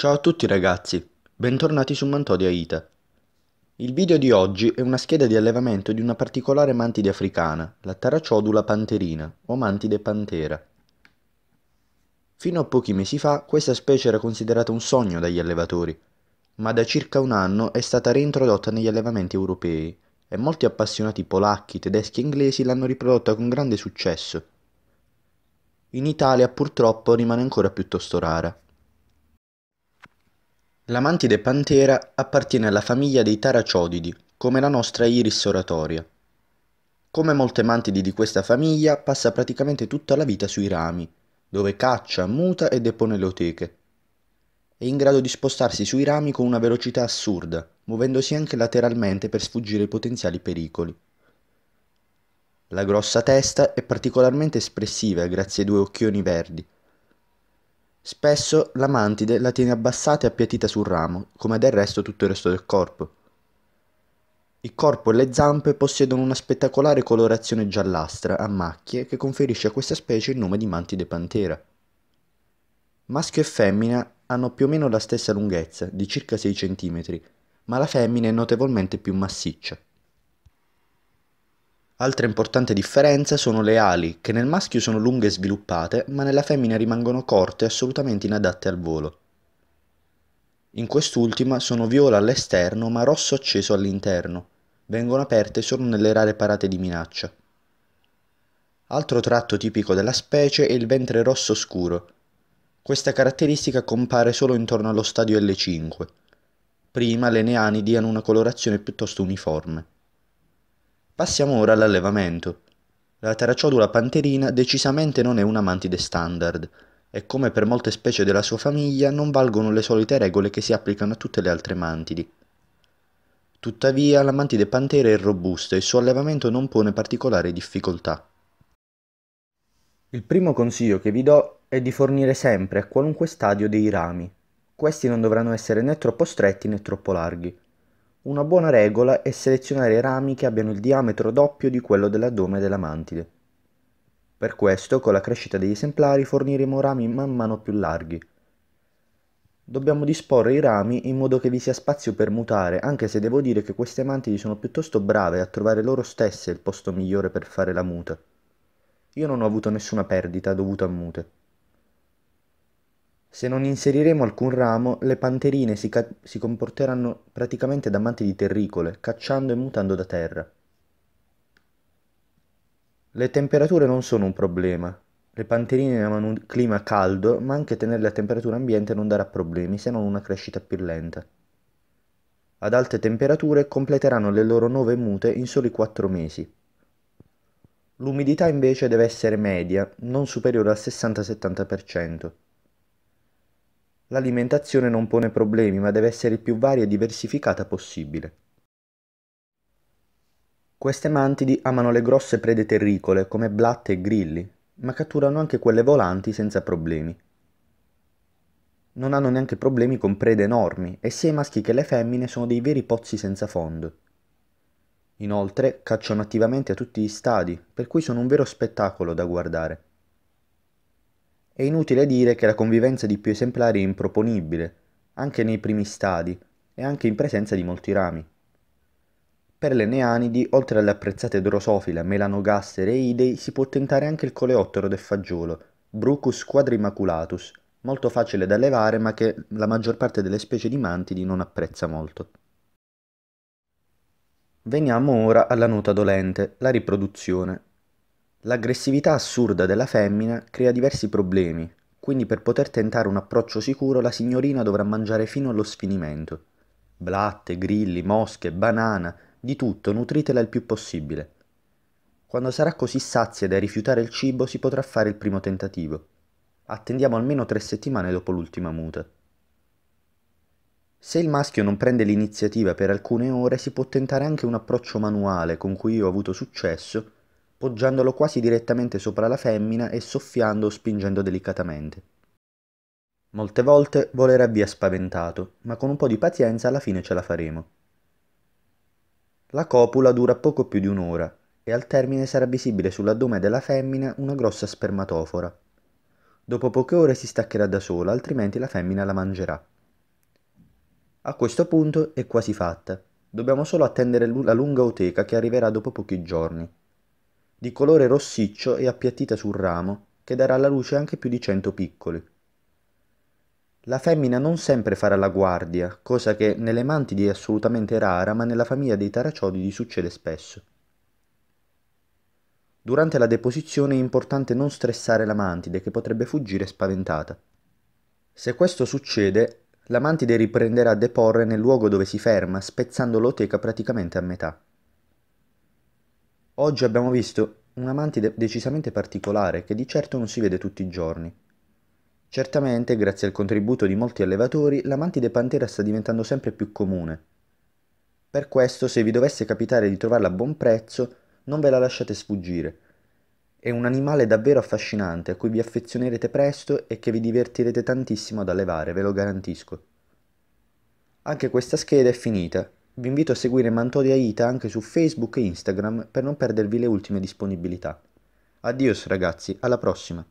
Ciao a tutti ragazzi, bentornati su Mantodia Ita. Il video di oggi è una scheda di allevamento di una particolare mantide africana, la Taraciodula panterina o mantide pantera. Fino a pochi mesi fa questa specie era considerata un sogno dagli allevatori, ma da circa un anno è stata reintrodotta negli allevamenti europei e molti appassionati polacchi, tedeschi e inglesi l'hanno riprodotta con grande successo. In Italia purtroppo rimane ancora piuttosto rara. La mantide pantera appartiene alla famiglia dei taraciodidi, come la nostra iris oratoria. Come molte mantidi di questa famiglia, passa praticamente tutta la vita sui rami, dove caccia, muta e depone le oteche. È in grado di spostarsi sui rami con una velocità assurda, muovendosi anche lateralmente per sfuggire ai potenziali pericoli. La grossa testa è particolarmente espressiva grazie ai due occhioni verdi, Spesso la mantide la tiene abbassata e appiattita sul ramo, come del resto tutto il resto del corpo. Il corpo e le zampe possiedono una spettacolare colorazione giallastra a macchie che conferisce a questa specie il nome di mantide pantera. Maschio e femmina hanno più o meno la stessa lunghezza, di circa 6 cm, ma la femmina è notevolmente più massiccia. Altra importante differenza sono le ali, che nel maschio sono lunghe e sviluppate, ma nella femmina rimangono corte e assolutamente inadatte al volo. In quest'ultima sono viola all'esterno ma rosso acceso all'interno. Vengono aperte solo nelle rare parate di minaccia. Altro tratto tipico della specie è il ventre rosso scuro. Questa caratteristica compare solo intorno allo stadio L5. Prima le neanidi hanno una colorazione piuttosto uniforme. Passiamo ora all'allevamento. La Teracciodula panterina decisamente non è una mantide standard e come per molte specie della sua famiglia non valgono le solite regole che si applicano a tutte le altre mantidi. Tuttavia la mantide pantera è robusta e il suo allevamento non pone particolari difficoltà. Il primo consiglio che vi do è di fornire sempre a qualunque stadio dei rami. Questi non dovranno essere né troppo stretti né troppo larghi. Una buona regola è selezionare rami che abbiano il diametro doppio di quello dell'addome della mantide. Per questo, con la crescita degli esemplari, forniremo rami man mano più larghi. Dobbiamo disporre i rami in modo che vi sia spazio per mutare, anche se devo dire che queste mantidi sono piuttosto brave a trovare loro stesse il posto migliore per fare la muta. Io non ho avuto nessuna perdita dovuta a mute. Se non inseriremo alcun ramo, le panterine si, ca- si comporteranno praticamente da manti di terricole, cacciando e mutando da terra. Le temperature non sono un problema. Le panterine amano un clima caldo, ma anche tenerle a temperatura ambiente non darà problemi, se non una crescita più lenta. Ad alte temperature completeranno le loro nove mute in soli 4 mesi. L'umidità invece deve essere media, non superiore al 60-70%. L'alimentazione non pone problemi ma deve essere il più varia e diversificata possibile. Queste mantidi amano le grosse prede terricole come blatte e grilli, ma catturano anche quelle volanti senza problemi. Non hanno neanche problemi con prede enormi e sia i maschi che le femmine sono dei veri pozzi senza fondo. Inoltre cacciano attivamente a tutti gli stadi, per cui sono un vero spettacolo da guardare. È inutile dire che la convivenza di più esemplari è improponibile, anche nei primi stadi, e anche in presenza di molti rami. Per le neanidi, oltre alle apprezzate drosofila, melanogastere e idei, si può tentare anche il coleottero del fagiolo, Brucus quadrimaculatus, molto facile da allevare ma che la maggior parte delle specie di mantidi non apprezza molto. Veniamo ora alla nota dolente, la riproduzione. L'aggressività assurda della femmina crea diversi problemi, quindi per poter tentare un approccio sicuro la signorina dovrà mangiare fino allo sfinimento. Blatte, grilli, mosche, banana, di tutto, nutritela il più possibile. Quando sarà così sazia da rifiutare il cibo si potrà fare il primo tentativo. Attendiamo almeno tre settimane dopo l'ultima muta. Se il maschio non prende l'iniziativa per alcune ore si può tentare anche un approccio manuale con cui io ho avuto successo poggiandolo quasi direttamente sopra la femmina e soffiando o spingendo delicatamente. Molte volte volerà via spaventato, ma con un po' di pazienza alla fine ce la faremo. La copula dura poco più di un'ora e al termine sarà visibile sull'addome della femmina una grossa spermatofora. Dopo poche ore si staccherà da sola, altrimenti la femmina la mangerà. A questo punto è quasi fatta. Dobbiamo solo attendere la lunga oteca che arriverà dopo pochi giorni di colore rossiccio e appiattita sul ramo, che darà alla luce anche più di 100 piccoli. La femmina non sempre farà la guardia, cosa che nelle mantidi è assolutamente rara, ma nella famiglia dei taraciodidi succede spesso. Durante la deposizione è importante non stressare la mantide, che potrebbe fuggire spaventata. Se questo succede, la mantide riprenderà a deporre nel luogo dove si ferma, spezzando l'oteca praticamente a metà. Oggi abbiamo visto una mantide decisamente particolare che di certo non si vede tutti i giorni. Certamente, grazie al contributo di molti allevatori, la mantide pantera sta diventando sempre più comune. Per questo, se vi dovesse capitare di trovarla a buon prezzo, non ve la lasciate sfuggire. È un animale davvero affascinante a cui vi affezionerete presto e che vi divertirete tantissimo ad allevare, ve lo garantisco. Anche questa scheda è finita, vi invito a seguire Mantoria Ita anche su Facebook e Instagram per non perdervi le ultime disponibilità. Adios ragazzi, alla prossima!